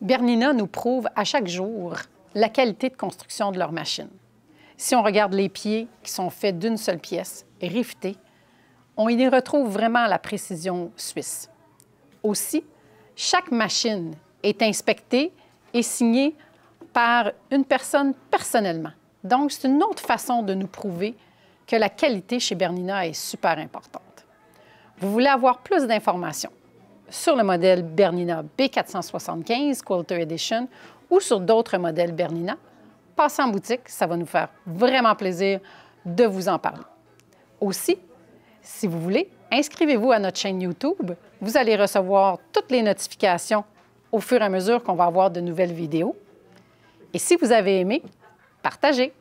Bernina nous prouve à chaque jour la qualité de construction de leur machine. Si on regarde les pieds qui sont faits d'une seule pièce, rivetés, on y retrouve vraiment la précision suisse. Aussi, chaque machine est inspectée et signée par une personne personnellement. Donc, c'est une autre façon de nous prouver que la qualité chez Bernina est super importante. Vous voulez avoir plus d'informations sur le modèle Bernina B475 Quilter Edition ou sur d'autres modèles Bernina, passez en boutique, ça va nous faire vraiment plaisir de vous en parler. Aussi, si vous voulez, inscrivez-vous à notre chaîne YouTube. Vous allez recevoir toutes les notifications au fur et à mesure qu'on va avoir de nouvelles vidéos. Et si vous avez aimé, partagez.